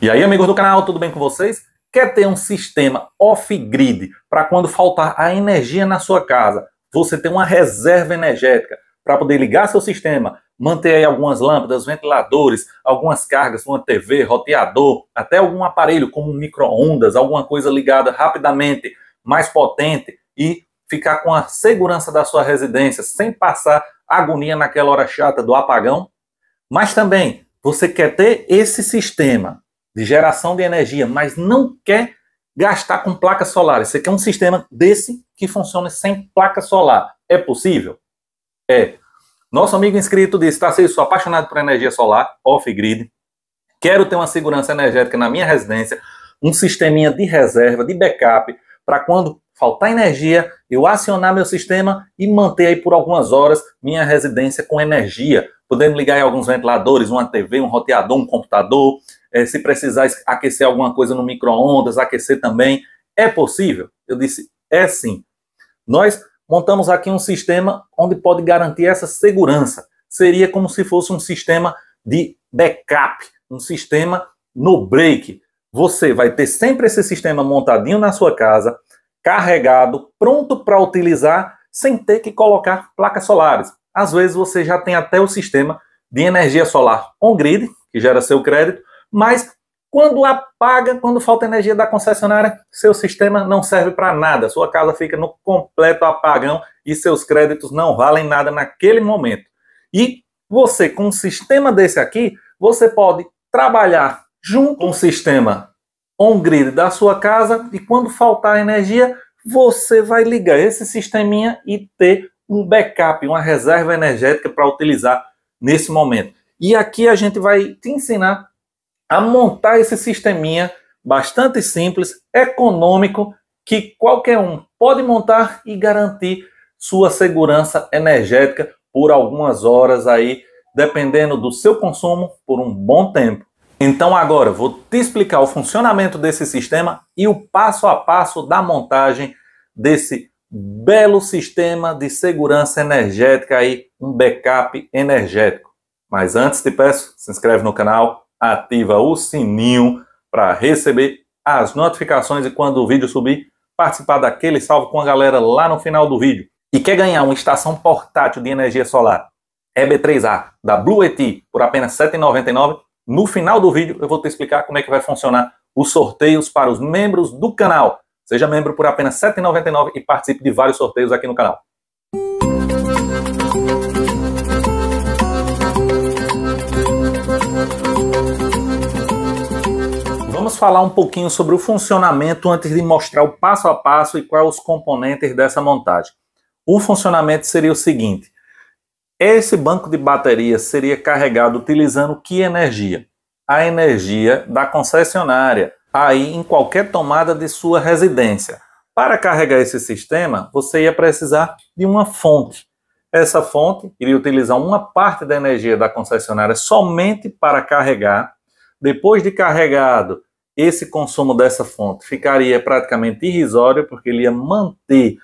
E aí, amigos do canal, tudo bem com vocês? Quer ter um sistema off-grid para quando faltar a energia na sua casa, você ter uma reserva energética para poder ligar seu sistema, manter aí algumas lâmpadas, ventiladores, algumas cargas, uma TV, roteador, até algum aparelho como um micro-ondas, alguma coisa ligada rapidamente, mais potente e ficar com a segurança da sua residência sem passar agonia naquela hora chata do apagão? Mas também, você quer ter esse sistema de geração de energia, mas não quer gastar com placas solares. Você quer é um sistema desse que funcione sem placa solar. É possível? É. Nosso amigo inscrito disse: tá, sou apaixonado por energia solar, off-grid. Quero ter uma segurança energética na minha residência, um sisteminha de reserva, de backup, para quando faltar energia, eu acionar meu sistema e manter aí por algumas horas minha residência com energia, podendo ligar aí alguns ventiladores, uma TV, um roteador, um computador, é, se precisar aquecer alguma coisa no micro-ondas, aquecer também. É possível? Eu disse, é sim. Nós montamos aqui um sistema onde pode garantir essa segurança. Seria como se fosse um sistema de backup, um sistema no break. Você vai ter sempre esse sistema montadinho na sua casa, carregado, pronto para utilizar, sem ter que colocar placas solares. Às vezes você já tem até o sistema de energia solar on-grid, que gera seu crédito, mas quando apaga, quando falta energia da concessionária, seu sistema não serve para nada. Sua casa fica no completo apagão e seus créditos não valem nada naquele momento. E você, com um sistema desse aqui, você pode trabalhar junto com o sistema on-grid da sua casa e quando faltar energia, você vai ligar esse sisteminha e ter um backup, uma reserva energética para utilizar nesse momento. E aqui a gente vai te ensinar a montar esse sisteminha bastante simples, econômico, que qualquer um pode montar e garantir sua segurança energética por algumas horas aí, dependendo do seu consumo, por um bom tempo. Então agora vou te explicar o funcionamento desse sistema e o passo a passo da montagem desse belo sistema de segurança energética aí, um backup energético. Mas antes te peço, se inscreve no canal, ativa o sininho para receber as notificações e quando o vídeo subir, participar daquele salve com a galera lá no final do vídeo. E quer ganhar uma estação portátil de energia solar EB3A é da Blue ET por apenas R$ 7,99? No final do vídeo eu vou te explicar como é que vai funcionar os sorteios para os membros do canal. Seja membro por apenas R$ 7,99 e participe de vários sorteios aqui no canal. falar um pouquinho sobre o funcionamento antes de mostrar o passo a passo e quais os componentes dessa montagem. O funcionamento seria o seguinte: esse banco de baterias seria carregado utilizando que energia? A energia da concessionária, aí em qualquer tomada de sua residência. Para carregar esse sistema, você ia precisar de uma fonte. Essa fonte iria utilizar uma parte da energia da concessionária somente para carregar. Depois de carregado, esse consumo dessa fonte ficaria praticamente irrisório, porque ele ia manter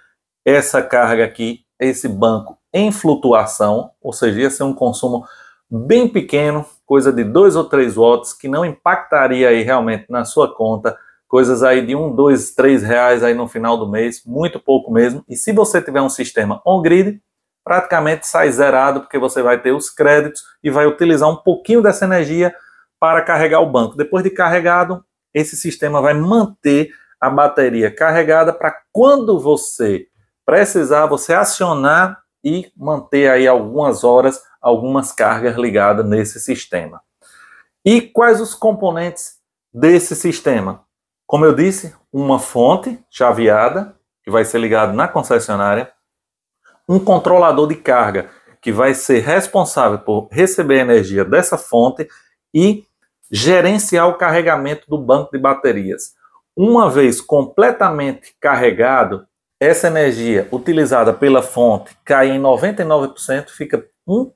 essa carga aqui, esse banco, em flutuação, ou seja, ia ser um consumo bem pequeno, coisa de 2 ou 3 watts, que não impactaria aí realmente na sua conta, coisas aí de 1, 2, 3 reais aí no final do mês, muito pouco mesmo. E se você tiver um sistema on-grid, praticamente sai zerado, porque você vai ter os créditos e vai utilizar um pouquinho dessa energia para carregar o banco. Depois de carregado, esse sistema vai manter a bateria carregada para quando você precisar, você acionar e manter aí algumas horas, algumas cargas ligadas nesse sistema. E quais os componentes desse sistema? Como eu disse, uma fonte chaveada, que vai ser ligada na concessionária, um controlador de carga, que vai ser responsável por receber energia dessa fonte e gerenciar o carregamento do banco de baterias. Uma vez completamente carregado, essa energia utilizada pela fonte cai em 99%, fica um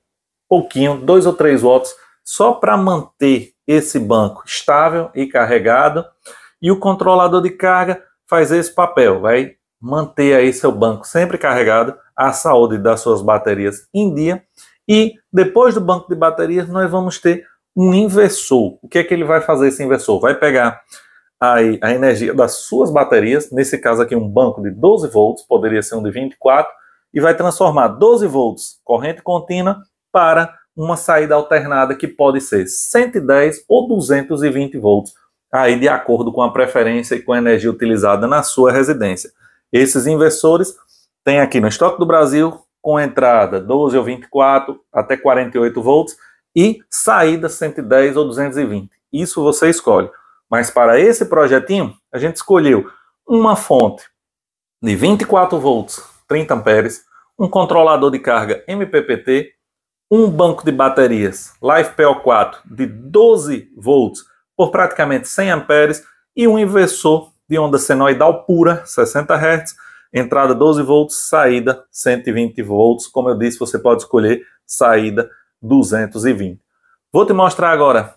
pouquinho, 2 ou 3 watts, só para manter esse banco estável e carregado. E o controlador de carga faz esse papel, vai manter aí seu banco sempre carregado, a saúde das suas baterias em dia. E depois do banco de baterias, nós vamos ter um inversor. O que é que ele vai fazer esse inversor? Vai pegar a energia das suas baterias, nesse caso aqui um banco de 12 volts, poderia ser um de 24, e vai transformar 12 volts corrente contínua para uma saída alternada que pode ser 110 ou 220 volts, aí de acordo com a preferência e com a energia utilizada na sua residência. Esses inversores tem aqui no estoque do Brasil, com entrada 12 ou 24 até 48 volts, e saída 110 ou 220. Isso você escolhe. Mas para esse projetinho, a gente escolheu uma fonte de 24 volts, 30 amperes, um controlador de carga MPPT, um banco de baterias lifepo 4 de 12 volts por praticamente 100 amperes e um inversor de onda senoidal pura, 60 Hz, entrada 12 volts, saída 120 volts. Como eu disse, você pode escolher saída 220. Vou te mostrar agora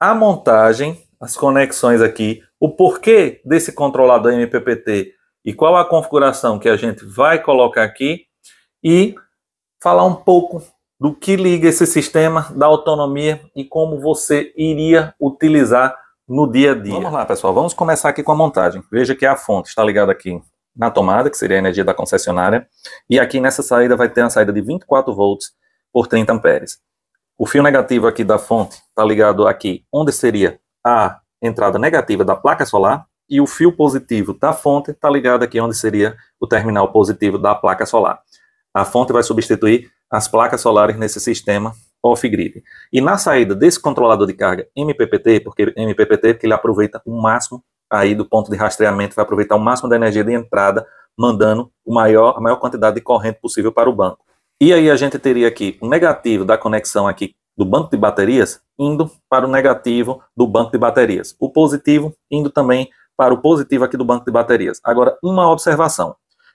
a montagem, as conexões aqui, o porquê desse controlador MPPT e qual a configuração que a gente vai colocar aqui e falar um pouco do que liga esse sistema, da autonomia e como você iria utilizar no dia a dia. Vamos lá, pessoal, vamos começar aqui com a montagem. Veja que a fonte está ligada aqui na tomada, que seria a energia da concessionária, e aqui nessa saída vai ter uma saída de 24 volts por 30 amperes. O fio negativo aqui da fonte está ligado aqui, onde seria a entrada negativa da placa solar, e o fio positivo da fonte está ligado aqui onde seria o terminal positivo da placa solar. A fonte vai substituir as placas solares nesse sistema off-grid. E na saída desse controlador de carga MPPT, porque MPPT porque ele aproveita o máximo aí do ponto de rastreamento, vai aproveitar o máximo da energia de entrada, mandando o maior, a maior quantidade de corrente possível para o banco. E aí a gente teria aqui o negativo da conexão aqui do banco de baterias indo para o negativo do banco de baterias. O positivo indo também para o positivo aqui do banco de baterias. Agora, uma observação.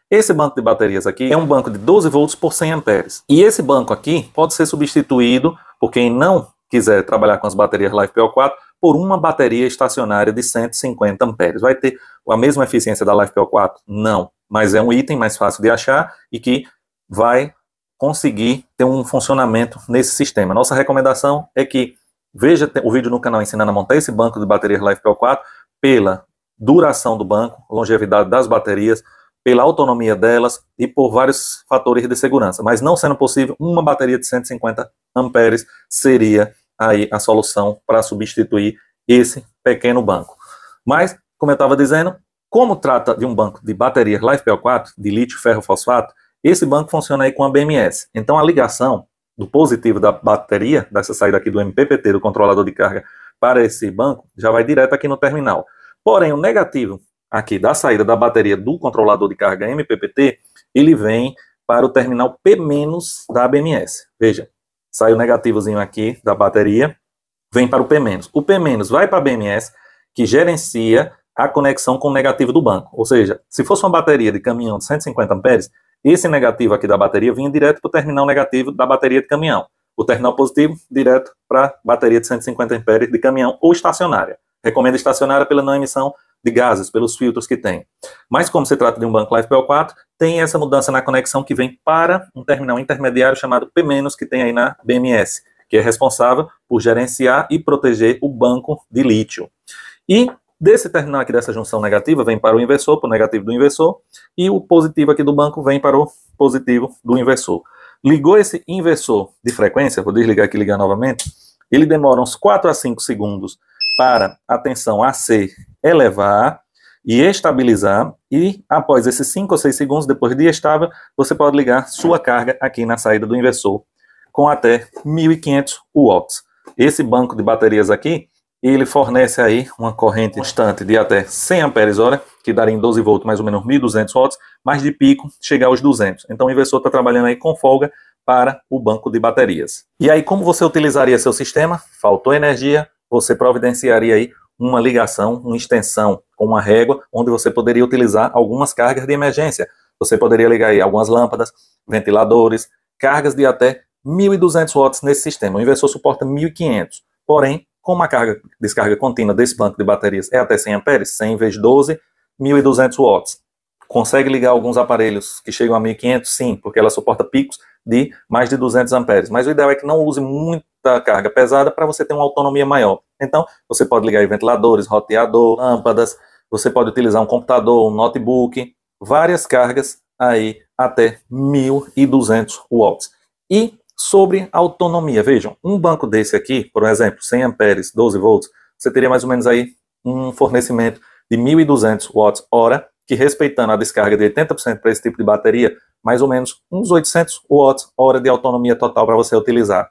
Esse banco de baterias aqui é um banco de 12 volts por 100 amperes. E esse banco aqui pode ser substituído por quem não quiser trabalhar com as baterias Life 4 por uma bateria estacionária de 150 amperes. Vai ter a mesma eficiência da Life 4 Não, mas é um item mais fácil de achar e que vai conseguir ter um funcionamento nesse sistema. Nossa recomendação é que veja o vídeo no canal ensinando a montar esse banco de baterias Life 4 pela duração do banco, longevidade das baterias, pela autonomia delas e por vários fatores de segurança. Mas não sendo possível, uma bateria de 150 amperes seria aí a solução para substituir esse pequeno banco. Mas, como eu estava dizendo, como trata de um banco de baterias LiFePO4, de lítio ferro fosfato, esse banco funciona aí com a BMS. Então a ligação do positivo da bateria, dessa saída aqui do MPPT, do controlador de carga, para esse banco, já vai direto aqui no terminal. Porém, o negativo aqui da saída da bateria do controlador de carga MPPT, ele vem para o terminal P- da BMS. Veja, sai o negativozinho aqui da bateria, vem para o P-. O P- vai para a BMS, que gerencia a conexão com o negativo do banco. Ou seja, se fosse uma bateria de caminhão de 150 amperes, esse negativo aqui da bateria vinha direto para o terminal negativo da bateria de caminhão. O terminal positivo, direto para bateria de 150 amperes de caminhão ou estacionária. Recomendo estacionária pela não emissão de gases, pelos filtros que tem. Mas como se trata de um Banco Life PL4, tem essa mudança na conexão que vem para um terminal intermediário chamado P- que tem aí na BMS, que é responsável por gerenciar e proteger o banco de lítio. E Desse terminal aqui dessa junção negativa vem para o inversor, para o negativo do inversor, e o positivo aqui do banco vem para o positivo do inversor. Ligou esse inversor de frequência, vou desligar aqui e ligar novamente, ele demora uns 4 a 5 segundos para a tensão AC elevar e estabilizar, e após esses 5 ou 6 segundos, depois de estável, você pode ligar sua carga aqui na saída do inversor com até 1500 watts. Esse banco de baterias aqui, e ele fornece aí uma corrente constante de até 100 amperes hora, que daria em 12 volts mais ou menos 1.200 watts, mas de pico chegar aos 200. Então o inversor está trabalhando aí com folga para o banco de baterias. E aí como você utilizaria seu sistema? Faltou energia, você providenciaria aí uma ligação, uma extensão com uma régua, onde você poderia utilizar algumas cargas de emergência. Você poderia ligar aí algumas lâmpadas, ventiladores, cargas de até 1.200 watts nesse sistema. O inversor suporta 1.500. Porém, com uma carga descarga contínua desse banco de baterias é até 100 amperes, 100 vezes 12, 1200 watts. Consegue ligar alguns aparelhos que chegam a 1500? Sim, porque ela suporta picos de mais de 200 amperes. Mas o ideal é que não use muita carga pesada para você ter uma autonomia maior. Então, você pode ligar ventiladores, roteador, lâmpadas, você pode utilizar um computador, um notebook, várias cargas aí até 1200 watts. E sobre autonomia. Vejam, um banco desse aqui, por exemplo, 100 amperes, 12 volts, você teria mais ou menos aí um fornecimento de 1.200 watts hora, que respeitando a descarga de 80% para esse tipo de bateria, mais ou menos uns 800 watts hora de autonomia total para você utilizar.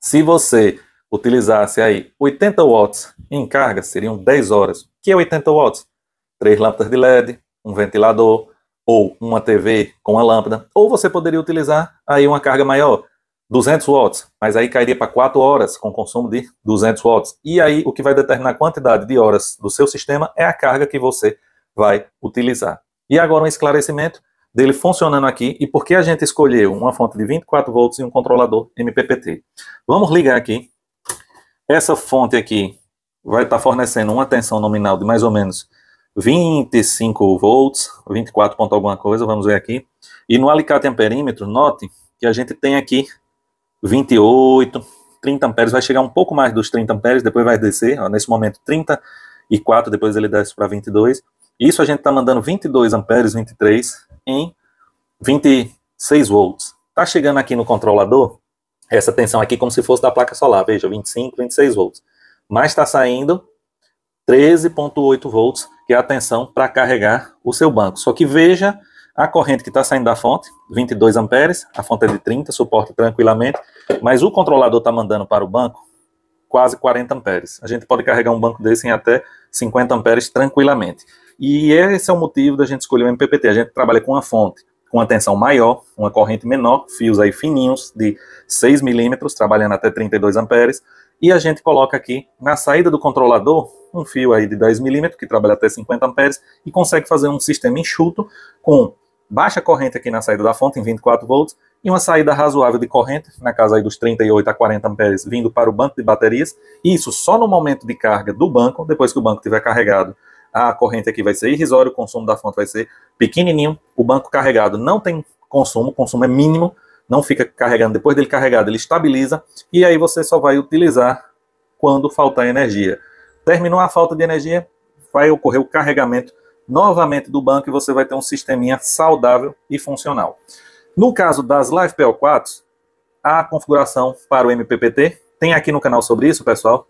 Se você utilizasse aí 80 watts em carga, seriam 10 horas. O que é 80 watts? Três lâmpadas de LED, um ventilador ou uma TV com a lâmpada, ou você poderia utilizar aí uma carga maior, 200 watts, mas aí cairia para 4 horas com consumo de 200 watts. E aí o que vai determinar a quantidade de horas do seu sistema é a carga que você vai utilizar. E agora um esclarecimento dele funcionando aqui e por que a gente escolheu uma fonte de 24 volts e um controlador MPPT. Vamos ligar aqui. Essa fonte aqui vai estar tá fornecendo uma tensão nominal de mais ou menos 25 volts, 24 ponto alguma coisa, vamos ver aqui. E no alicate amperímetro, note que a gente tem aqui 28, 30 amperes, vai chegar um pouco mais dos 30 amperes, depois vai descer, ó, nesse momento 34, depois ele desce para 22. Isso a gente está mandando 22 amperes, 23, em 26 volts. Está chegando aqui no controlador, essa tensão aqui como se fosse da placa solar, veja, 25, 26 volts. Mas está saindo 13.8 volts, que é a tensão para carregar o seu banco. Só que veja a corrente que está saindo da fonte, 22 amperes, a fonte é de 30, suporta tranquilamente, mas o controlador está mandando para o banco quase 40 amperes. A gente pode carregar um banco desse em até 50 amperes tranquilamente. E esse é o motivo da gente escolher o MPPT. A gente trabalha com uma fonte com uma tensão maior, uma corrente menor, fios aí fininhos de 6 milímetros, trabalhando até 32 amperes, e a gente coloca aqui na saída do controlador um fio aí de 10 milímetros que trabalha até 50 amperes e consegue fazer um sistema enxuto com baixa corrente aqui na saída da fonte, em 24 volts, e uma saída razoável de corrente, na casa aí dos 38 a 40 amperes, vindo para o banco de baterias, e isso só no momento de carga do banco, depois que o banco tiver carregado, a corrente aqui vai ser irrisória, o consumo da fonte vai ser pequenininho, o banco carregado não tem consumo, o consumo é mínimo, não fica carregando, depois dele carregado ele estabiliza, e aí você só vai utilizar quando faltar energia. Terminou a falta de energia, vai ocorrer o carregamento novamente do banco e você vai ter um sisteminha saudável e funcional. No caso das livepl 4, a configuração para o MPPT, tem aqui no canal sobre isso, pessoal.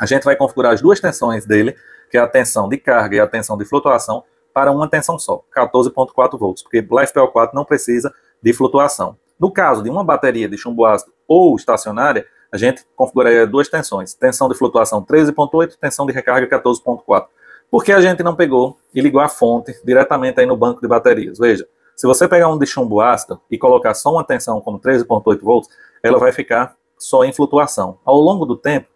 A gente vai configurar as duas tensões dele, que é a tensão de carga e a tensão de flutuação, para uma tensão só, 14.4 volts, porque livepl 4 não precisa de flutuação. No caso de uma bateria de chumbo ácido ou estacionária, a gente configuraria duas tensões, tensão de flutuação 13.8, tensão de recarga 14.4 porque a gente não pegou e ligou a fonte diretamente aí no banco de baterias. Veja, se você pegar um de chumbo ácido e colocar só uma tensão como 13.8 volts, ela vai ficar só em flutuação. Ao longo do tempo,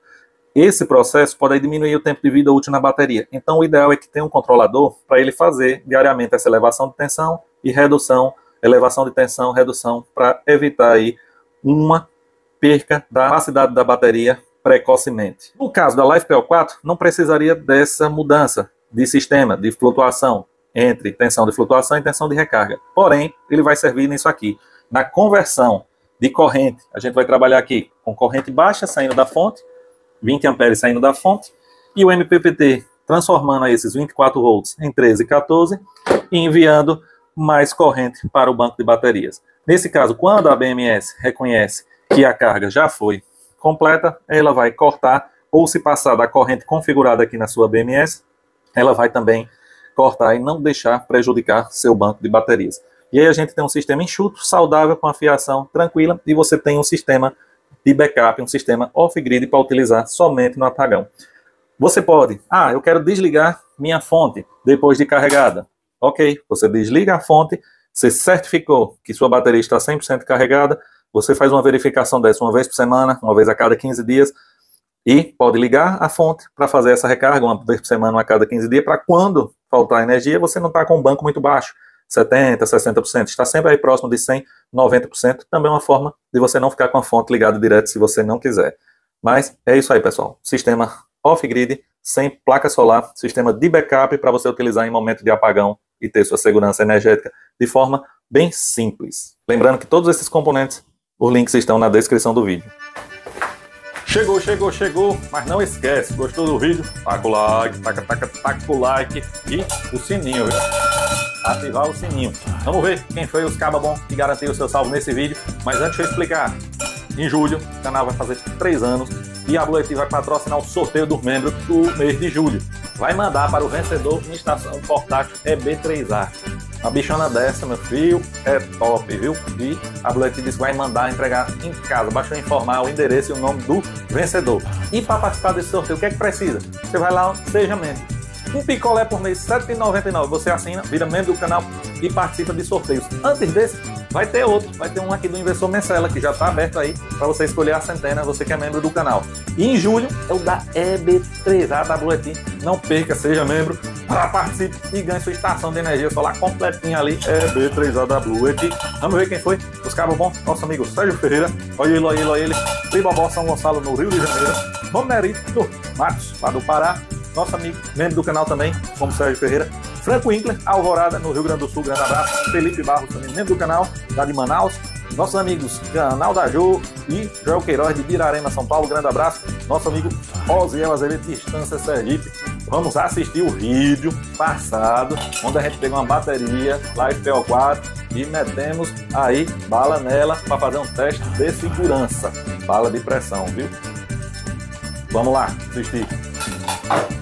esse processo pode diminuir o tempo de vida útil na bateria. Então, o ideal é que tenha um controlador para ele fazer diariamente essa elevação de tensão e redução, elevação de tensão, redução, para evitar aí uma perca da capacidade da bateria precocemente. No caso da LifePL4, não precisaria dessa mudança de sistema, de flutuação, entre tensão de flutuação e tensão de recarga. Porém, ele vai servir nisso aqui, na conversão de corrente. A gente vai trabalhar aqui com corrente baixa saindo da fonte, 20 amperes saindo da fonte, e o MPPT transformando esses 24 volts em 13 e 14 e enviando mais corrente para o banco de baterias. Nesse caso, quando a BMS reconhece que a carga já foi completa, ela vai cortar, ou se passar da corrente configurada aqui na sua BMS, ela vai também cortar e não deixar prejudicar seu banco de baterias. E aí a gente tem um sistema enxuto, saudável, com a fiação tranquila, e você tem um sistema de backup, um sistema off-grid para utilizar somente no apagão. Você pode, ah, eu quero desligar minha fonte depois de carregada. Ok, você desliga a fonte, você certificou que sua bateria está 100% carregada, você faz uma verificação dessa uma vez por semana, uma vez a cada 15 dias, e pode ligar a fonte para fazer essa recarga uma vez por semana, a cada 15 dias, para quando faltar energia, você não está com um banco muito baixo, 70%, 60%, está sempre aí próximo de 100%, 90%, também é uma forma de você não ficar com a fonte ligada direto se você não quiser. Mas é isso aí, pessoal. Sistema off-grid, sem placa solar, sistema de backup para você utilizar em momento de apagão e ter sua segurança energética de forma bem simples. Lembrando que todos esses componentes os links estão na descrição do vídeo. Chegou, chegou, chegou, mas não esquece, gostou do vídeo? Taca o like, taca, taca, taca o like e o sininho, viu? Ativar o sininho. Vamos ver quem foi os caba bom que garantiu o seu salvo nesse vídeo, mas antes eu explicar. Em julho, o canal vai fazer 3 anos e a Blue vai patrocinar o sorteio dos membros do mês de julho. Vai mandar para o vencedor uma estação portátil EB3A. Uma bichona dessa, meu filho, é top, viu? E a Black disse que vai mandar entregar em casa. Basta informar o endereço e o nome do vencedor. E para participar desse sorteio, o que é que precisa? Você vai lá, seja membro. Um picolé por mês, R$ 7,99. Você assina, vira membro do canal e participa de sorteios. Antes desse, vai ter outro. Vai ter um aqui do Inversor Messela, que já está aberto aí, para você escolher a centena, você que é membro do canal. E em julho é o da EB3A da Boletim. Não perca, seja membro para participe e ganhe sua estação de energia solar completinha ali. É B3A aqui. Vamos ver quem foi? Os cabos bons, nosso amigo Sérgio Ferreira. Olha ele, olha ele, olha ele. Libobó São Gonçalo, no Rio de Janeiro. Romerito Matos, lá do Pará. Nosso amigo, membro do canal também, como Sérgio Ferreira. Franco Winkler, Alvorada, no Rio Grande do Sul, grande abraço. Felipe Barros, também membro do canal, lá de Manaus nossos amigos Canal da Jô e Joel Queiroz de Birarema, São Paulo. Grande abraço. Nosso amigo Rosiel Azevedo, Distância Sergipe. Vamos assistir o vídeo passado, onde a gente pegou uma bateria Life PO4 e metemos aí bala nela para fazer um teste de segurança. Bala de pressão, viu? Vamos lá assistir.